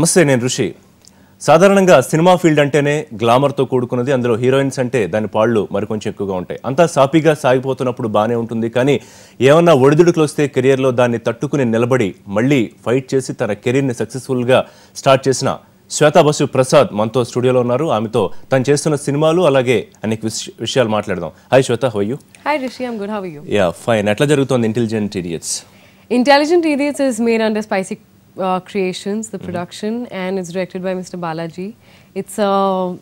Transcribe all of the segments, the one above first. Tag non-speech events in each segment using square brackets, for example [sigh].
నమస్తే నేను ఋషి సాధారణంగా సినిమా ఫీల్డ్ అంటేనే గ్లామర్తో కూడుకున్నది అందులో హీరోయిన్స్ అంటే దాని పాళ్ళు మరికొంచెం ఎక్కువగా ఉంటాయి అంతా సాపీగా సాగిపోతున్నప్పుడు బాగానే ఉంటుంది కానీ ఏమన్నా ఒడిదుడుకులు వస్తే కెరియర్లో దాన్ని తట్టుకుని నిలబడి మళ్ళీ ఫైట్ చేసి తన కెరీర్ని సక్సెస్ఫుల్గా స్టార్ట్ చేసిన శ్వేతా ప్రసాద్ మనతో స్టూడియోలో ఉన్నారు ఆమెతో తను చేస్తున్న సినిమాలు అలాగే అనేక విషయాలు మాట్లాడదాం hi Shweta how ya fine ఎట్లా జరుగుతోంది intelligent intelligent idiots is made under spicy uh, creations, the mm-hmm. production, mm -hmm. and it's directed by Mr. Balaji. It's a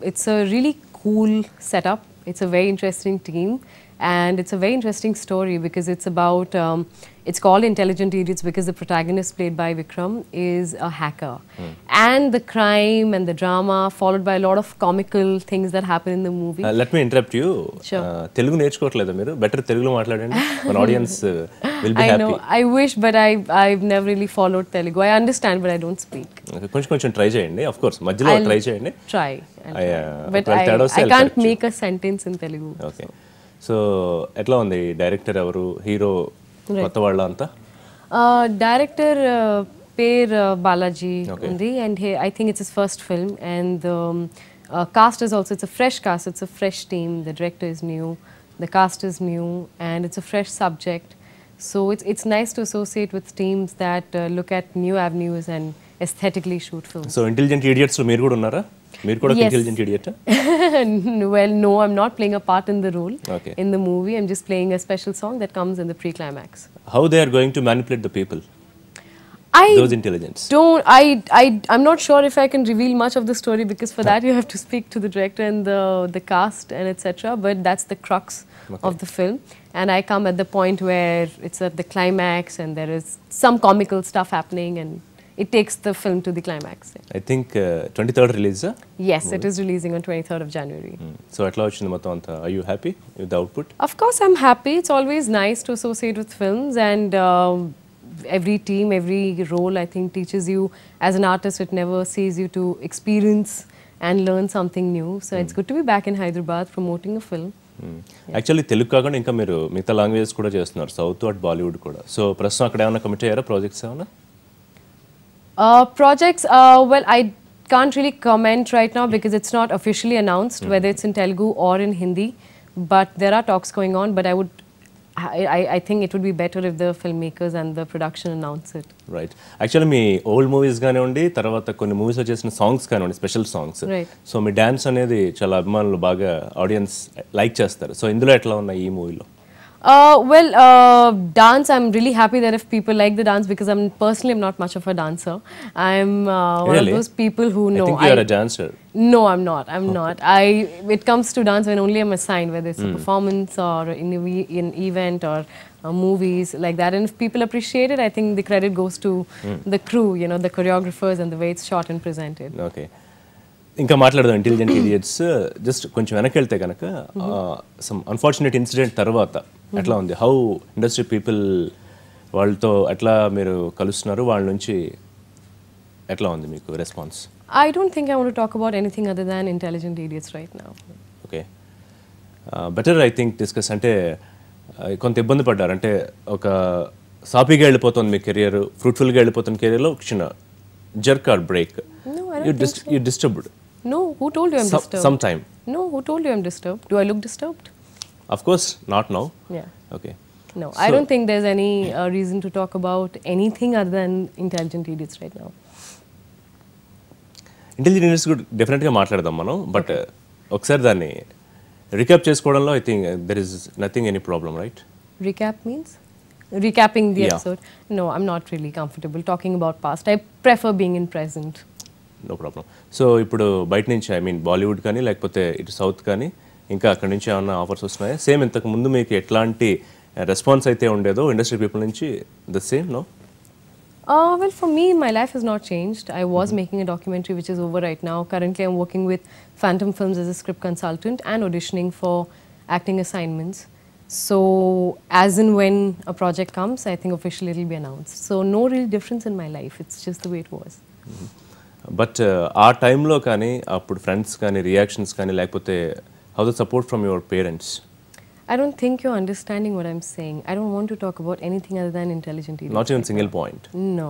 it's a really cool setup. It's a very interesting team and it's a very interesting story because it's about um, it's called Intelligent Idiots because the protagonist played by Vikram is a hacker, mm. and the crime and the drama followed by a lot of comical things that happen in the movie. Uh, let me interrupt you. Sure. Uh, Telugu నేర్చుకోవట్లేదా మీరు better తెలుగులో మాట్లాడండి మన [laughs] audience uh, will be I happy. I know. I wish, but I I've never really followed Telugu. I understand, but I don't speak. కొంచెం కొంచెం try చేయండి of course మధ్యలో try చేయండి. Try. I'll uh, try. But I, I can't make a sentence in Telugu. Okay. So. So ఎట్లా ఉంది director ఎవరు hero కొత్త వాళ్ళ అంతా డైరెక్టర్ పేర్ బాలాజీ ఉంది and I think it's is first film and cast is also it's a fresh cast it's a fresh team the director is new the cast is new and it's a fresh subject so it's it's nice to associate with teams that look at new avenues and aesthetically shoot film so intelligent idiots మీరు కూడా ఉన్నారా [laughs] Well, no, I'm not playing a part in the role in in the movie. I'm just playing a special song that comes in the pre-climax. How they are going to manipulate the people? I those intelligence. Don't I? I I'm not sure if I can reveal much of the story because for that you have to speak to the director and the the cast and etc. But that's the crux okay. of the film, and I come at the point where it's at the climax and there is some comical stuff happening and it takes the film to the climax. I think uh, 23rd release? Yes, movie. it is releasing on 23rd of January. Mm. So at Lavachindamatanta, are you happy with the output? Of course, I'm happy. It's always nice to associate with films and um, every team, every role I think teaches you as an artist, it never sees you to experience and learn something new. So mm. it's good to be back in Hyderabad promoting a film. Actually తెలుగు కాకుండా ఇంకా మీరు మిగతా languages కూడా చేస్తున్నారు south అటు బాలీవుడ్ కూడా so ప్రస్తుతం అక్కడ ఏమైనా కమిట్ అయ్యారా ప్రాజెక్ట్స్ ఏమైనా projects, uh, well, I can't really comment right now because it's not officially announced mm -hmm. whether it's in Telugu or in Hindi. But there are talks going on. But I would, I, I think it would be better if the filmmakers and the production announce it. Right. Actually, me old movies right actually మీ old movies కానివ్వండి songs కొన్ని మూవీస్లో చేసిన songs కానివ్వండి special songs so మీ dance chala చాలా అభిమానులు audience like like So, so etla ఎట్లా ee movie lo? Uh, well, uh, dance, I'm really happy that if people like the dance because I'm personally I'm not much of a dancer. I'm uh, one of those people who know. I think you're I, a dancer. No, I'm not. I'm okay. Oh. not. I It comes to dance when only I'm assigned, whether it's mm. a hmm. performance or in an event or uh, movies like that. And if people appreciate it, I think the credit goes to mm. the crew, you know, the choreographers and the way it's shot and presented. Okay. ఇంకా మాట్లాడదాం intelligent idiots just కొంచెం వెనక్కి వెళ్తే కనుక some unfortunate incident తర్వాత ఎట్లా ఉంది how industry people వాళ్ళతో ఎట్లా మీరు కలుస్తున్నారు వాళ్ళ నుంచి ఎట్లా ఉంది మీకు response I don't think I want talk about anything other than intelligent idiots right now okay better I think discuss అంటే uh, కొంత ఇబ్బంది పడ్డారు అంటే ఒక సాపీగా వెళ్ళిపోతుంది మీ కెరియర్ ఫ్రూట్ఫుల్గా వెళ్ళిపోతున్న కెరియర్లో చిన్న jerk or break you disturbed Who told you I'm some, disturbed? Sometime. No, who told you I'm disturbed? Do I look disturbed? Of course, not now. Yeah. Okay. No, so, I don't think there's any uh, reason to talk about anything other than intelligent idiots right now. Intelligent industry కూడా డెఫినెట్గా మాట్లాడదాం మనం but uh, ఒకసారి దాన్ని recap చేసుకోవడంలో I think there is nothing any problem right recap means recapping the yeah. episode. No, I'm not really comfortable talking about past. I prefer being in present. No problem so ఇప్పుడు బయట నుంచి I mean Bollywood కానీ లేకపోతే ఇటు south కానీ ఇంకా అక్కడి నుంచి ఏమైనా ఆఫర్స్ వస్తున్నాయా సేమ్ ఇంతకు ముందు మీకు ఎట్లాంటి రెస్పాన్స్ అయితే ఉండేదో ఇండస్ట్రీ పీపుల్ నుంచి the same no Uh, well, for me, my life has not changed. I was making a documentary which is over right now. Currently, I'm working with Phantom Films as a script consultant and auditioning for acting assignments. So, as and when a project comes, I think officially it'll be announced. So, no real difference in my life. It's just the way it was. Mm -hmm. But ఆ టైంలో కానీ అప్పుడు friends కానీ reactions కానీ లేకపోతే how the support from your parents I don't think you're understanding what I'm saying. I don't want to talk about anything other than intelligent eating. Not even single point. No.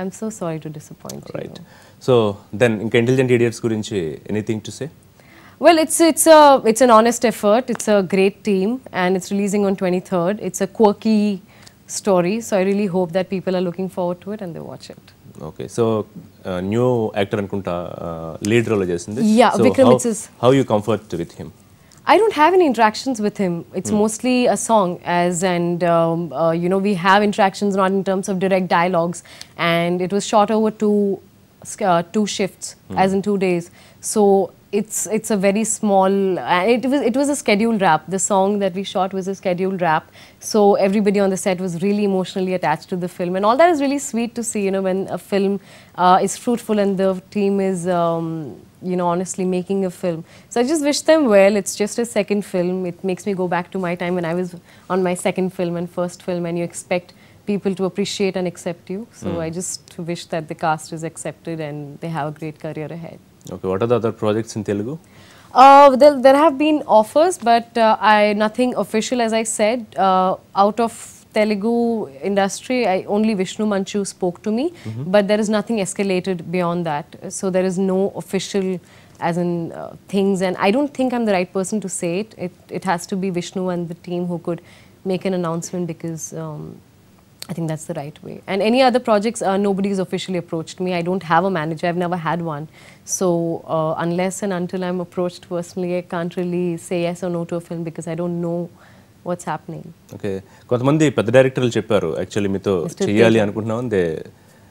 I'm so sorry to disappoint right. you. Right. So then intelligent idiots gurinchi anything to say? Well, it's it's a it's an honest effort. It's a great team and it's releasing on 23rd. It's a quirky story, so I really hope that people are looking forward to it and they watch it. Okay so new actor అనుకుంటా lead role this. Ya Vikram it's How you comfort with him? I don't have any interactions with him. It's mm. mostly a song as and um, uh, you know we have interactions not in terms of direct dialogues and it was shot over two uh, two shifts mm. as in two days. So it's it's a very small it was it was a scheduled wrap the song that we shot was a scheduled wrap so everybody on the set was really emotionally attached to the film and all that is really sweet to see you know when a film uh, is fruitful and the team is um, you know honestly making a film so i just wish them well it's just a second film it makes me go back to my time when i was on my second film and first film and you expect people to appreciate and accept you so mm. i just wish that the cast is accepted and they have a great career ahead Okay, what are the other projects in Telugu? Uh, there, there, have been offers, but uh, I nothing official as I said. Uh, out of Telugu industry, I, only Vishnu Manchu spoke to me, mm -hmm. but there is nothing escalated beyond that. So there is no official as in uh, things and I don't think I'm the right person to say it. It, it has to be Vishnu and the team who could make an announcement because um, I think that's the right way. And any other projects, uh, nobody's officially approached me. I don't have a manager. I've never had one. So uh, unless and until I'm approached personally, I can't really say yes or no to a film because I don't know what's happening. Okay. కొంతమంది పెద్ద డైరెక్టర్లు చెప్పారు actually మీతో చేయాలి అనుకుంటున్నాం they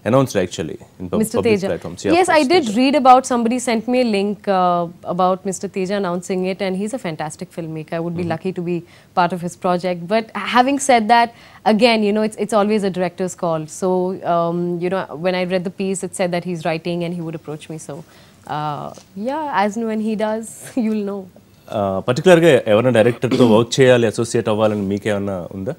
announced actually in pub Mr. public Teja. platforms. Yeah, yes, I did Teja. read about somebody sent me a link uh, about Mr. Teja announcing it and he's a fantastic filmmaker. I would be mm -hmm. lucky to be part of his project. But having said that, again, you know, it's, it's always a director's call. So, um, you know, when I read the piece, it said that he's writing and he would approach me. So, uh, yeah, as and when he does, [laughs] you'll know. director uh, పర్టికులర్గా ఎవరైనా డైరెక్టర్తో and చేయాలి associate అవ్వాలని మీకేమన్నా ఉందా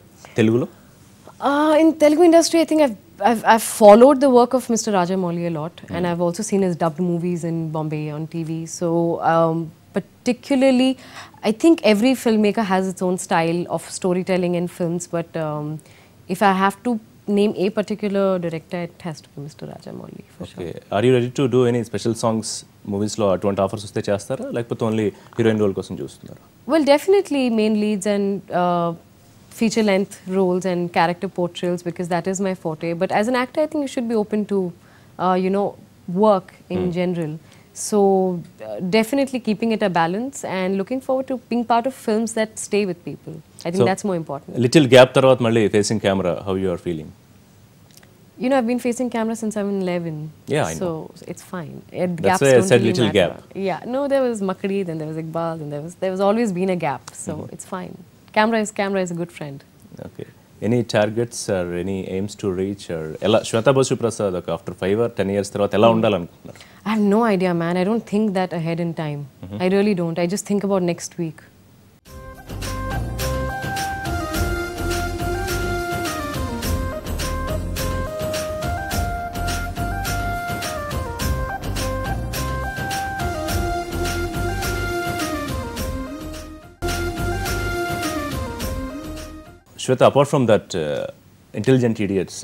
uh, in Telugu industry, I think I've. I've, I've followed the work of Mr. Rajamouli a lot, mm. and hmm. I've also seen his dubbed movies in Bombay on TV. So, um, particularly, I think every filmmaker has its own style of storytelling in films, but um, if I have to name a particular director, it has to be Mr. Rajamouli for okay. sure. Are you ready to do any special songs movies, మూవీస్లో అటువంటి offers Like, but only only heroine role కోసం చూస్తున్నారా Well, definitely main leads and. Uh, feature length roles and character portrayals because that is my forte. But as an actor, I think you should be open to, uh, you know, work in mm. general. So uh, definitely keeping it a balance and looking forward to being part of films that stay with people. I think so, that's more important. Little gap tarvat malli facing camera, how you are feeling? You know, I've been facing camera since I'm 11. Yeah, I know. So it's fine. It, uh, that's why I said really little matter. gap. Yeah, no, there was Makri, then there was Iqbal, then there was there was always been a gap, so mm -hmm. it's fine. Camera is camera is good friend okay any targets or any aims to reach or ఎలా శ్వేతా బసు ప్రసాద్ ఒక after five or ten years తర్వాత ఎలా ఉండాలనుకుంటున్నారు I have no idea man I don't think that ahead in time I really don't I just think about next week Shweta apart from that intelligent idiots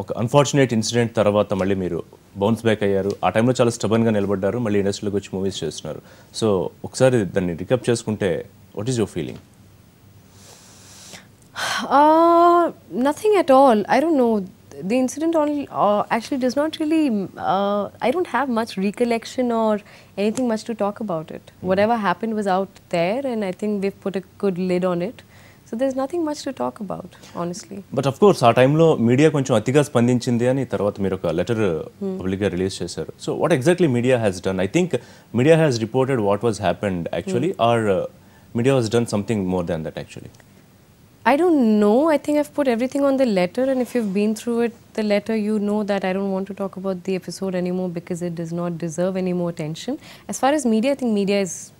ఒక unfortunate incident తర్వాత మళ్ళీ మీరు bounce back అయ్యారు ఆ టైంలో చాలా స్టబన్గా నిలబడ్డారు మళ్ళీ ఇండస్ట్రీలోకి వచ్చి మూవీస్ చేస్తున్నారు సో ఒకసారి దాన్ని రికప్ చేసుకుంటే what is your feeling nothing at all I don't know the incident actually does not really I don't have much recollection or anything much to talk about it whatever happen was out there and I think we put a good lid on it So there's nothing much to talk about, honestly. But of course, at time lo media kuncho atigas pandin chindiyani tarvata mere letter uh, hmm. publicly release sir. So what exactly media has done? I think media has reported what was happened actually, hmm. or uh, media has done something more than that actually. I don't know. I think I've put everything on the letter, and if you've been through it, the letter you know that I don't want to talk about the episode anymore because it does not deserve any more attention. As far as media, I think media is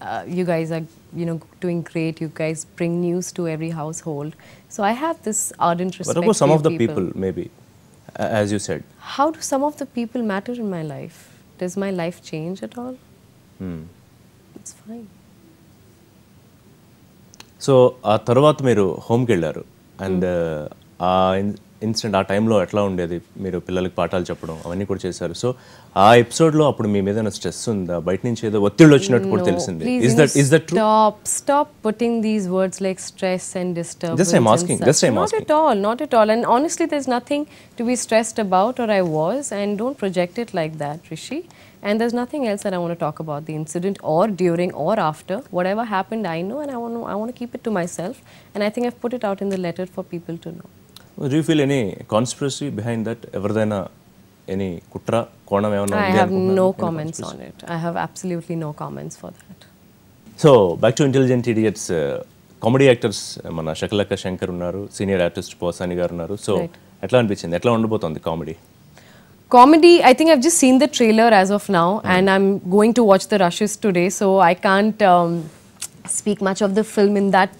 uh, you guys are you know doing great you guys bring news to every household so i have this ardent respect what about some of the people, people maybe as you said how do some of the people matter in my life does my life change at all hmm. it's fine సఆ తరవత మరు and వళళరు అండ ఆ తర్వాత మీరు హోమ్కి వెళ్ళారు and hmm. ఆ incident ఆ టైంలో ఎట్లా ఉండేది మీరు పిల్లలకి పాఠాలు చెప్పడం అవన్నీ కూడా చేశారు సో ఆ ఎపిసోడ్లో అప్పుడు మీ మీద స్ట్రెస్ ఉందా బయట నుంచి ఏదో ఒత్తిడి వచ్చినట్టు కూడా తెలిసింది is that is that stop stop putting these words like stress and disturb just I'm asking just I'm asking not at all not at all and honestly there is nothing to be stressed about or I was and don't project it like that Rishi And there's nothing else that I want to talk about the incident or during or after. Whatever happened, I know, and I want to, I want to keep it to myself. And I think I've put it out in the letter for people to know. Do you feel any conspiracy behind that? Everdena, any kutra, konam evana? I have no comments on it. I have absolutely no comments for that. So, back to Intelligent Idiots. Uh, comedy actors మన శకలక్క శంకర్ ఉన్నారు senior artist Posani గారు ఉన్నారు so ఎట్లా అనిపించింది ఎట్లా ఉండబోతోంది comedy comedy I think I've just seen the trailer as of now and I'm going to watch the rushes today so I can't speak much of the film in that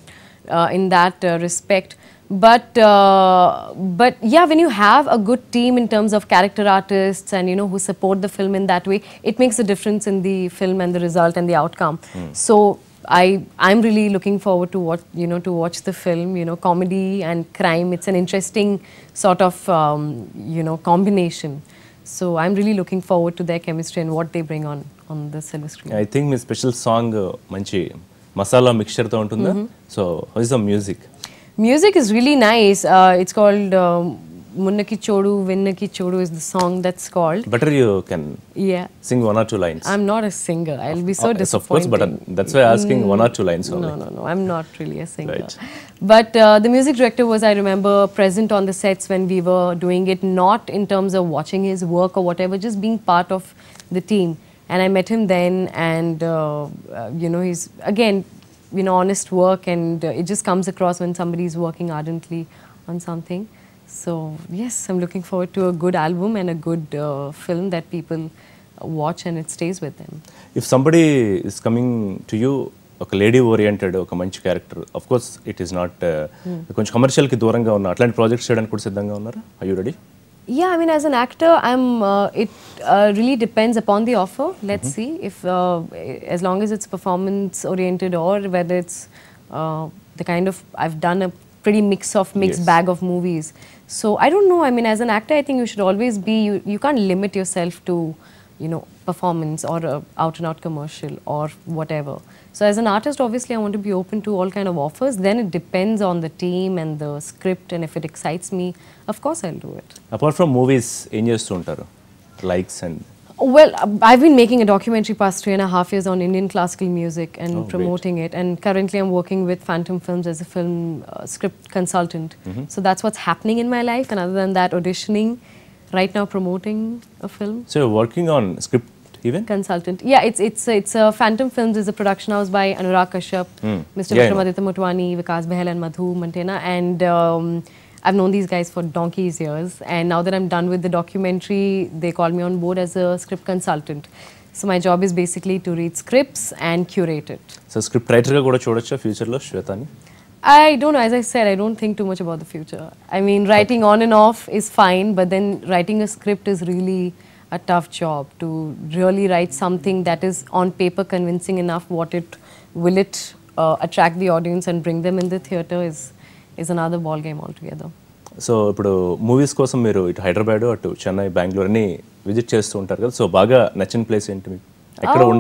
in that respect but uh, but yeah when you have a good team in terms of character artists and you know who support the film in that way it makes a difference in the film and the result and the outcome mm. so i i'm really looking forward to what you know to watch the film you know comedy and crime it's an interesting sort of um, you know combination so i'm really looking forward to their chemistry and what they bring on on the silver screen i think my special song uh, manchi masala mixture tho mm-hmm. untunna so how is the music Music is really nice. Uh, it's called um, Munnaki Chodu, Vinnaki Chodu is the song that's called. Better you can yeah. sing one or two lines. I'm not a singer. I'll be so oh, disappointed. Yes, of course, but uh, I'm, that's why I'm asking mm, one or two mm. lines only. No, no, no. I'm not really a singer. Right. But uh, the music director was, I remember, present on the sets when we were doing it, not in terms of watching his work or whatever, just being part of the team. And I met him then and, uh, uh, you know, he's, again, you know, honest work and uh, it just comes across when somebody is working ardently on something. So yes, I'm looking forward to a good album and a good uh, film that people watch and it stays with them. If somebody is coming to you ఒక lady oriented ఒక మంచి character of course it is not కొంచెం కమర్షియల్కి దూరంగా ఉన్న అట్లాంటి projects చేయడానికి కూడా సిద్ధంగా ఉన్నారా I you ready Yeah, I mean, as an actor, I'm. Uh, it uh, really depends upon the offer. Let's mm -hmm. see if, uh, as long as it's performance oriented or whether it's uh, the kind of I've done a pretty mix of mixed yes. bag of movies. So I don't know. I mean, as an actor, I think you should always be. You you can't limit yourself to, you know, performance or a uh, out and out commercial or whatever. So as an artist, obviously I want to be open to all kind of offers. Then it depends on the team and the script and if it excites me, of course I'll do it. Apart from movies, in your stuntaru, likes and... Well, I've been making a documentary past three and a half years on Indian classical music and oh, promoting great. it. And currently I'm working with Phantom Films as a film uh, script consultant. Mm -hmm. So that's what's happening in my life. And other than that, auditioning, right now promoting a film. So you're working on script consultant even? Consultant. Yeah, it's it's it's uh, Phantom Films is a production house by Anurag Kashyap, mm. Mr. Yeah, Motwani, Vikas Behel and Madhu Mantena and um, I've known these guys for donkey's years and now that I'm done with the documentary, they call me on board as a script consultant. So my so my job is basically to read scripts and curate it so script రైటర్గా కూడా చూడొచ్చా ఫ్యూచర్లో శ్వేతాని I don't know. As I said, I don't think too much about the future. I mean, writing on and off is fine, but then writing a script is really a tough job to really write something that is on paper convincing enough what it will it uh, attract the audience and bring them in the theater is is another ball game altogether so ఇప్పుడు movies కోసం మీరు ఇటు హైదరాబాద్ అటు చెన్నై బెంగళూరు అని visit చేస్తూ ఉంటారు కదా so బాగా నచ్చిన ప్లేస్ ఏంటి మీకు Oh.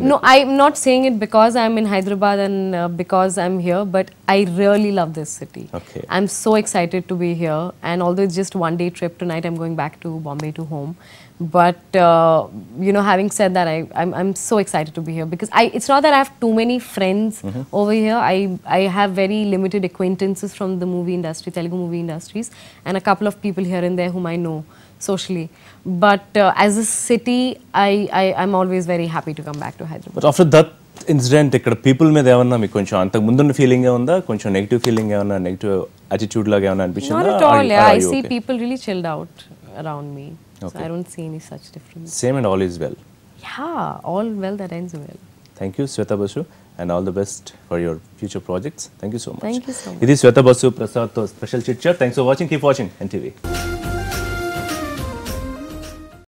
no, I'm not saying it because I'm in Hyderabad and uh, because I'm here, but I really love this city. Okay. I'm so excited to be here. And although it's just one day trip tonight, I'm going back to Bombay to home. But, uh, you know, having said that, I, I'm, so excited to be here because I, it's not that I have too many friends mm-hmm. over here. I, I have very limited acquaintances from the movie industry, Telugu movie industries, and a couple of people here and there whom I know. socially. But uh, as a city, I, I, I'm always very happy to come back to Hyderabad. But after that incident ఇక్కడ people మీద ఏమన్నా మీకు కొంచెం అంతకు ముందున్న feeling ఉందా కొంచెం negative feeling ఏమన్నా నెగిటివ్ అటిట్యూడ్ లాగా ఏమన్నా అనిపించిందా I see people really chilled out around me I don't see any such difference same and all is well yeah all well that ends well thank you Shweta Basu and all the best for your future projects thank you so much ఇది శ్వేత బసు ప్రసాద్తో special chit chat thanks for watching keep watching NTV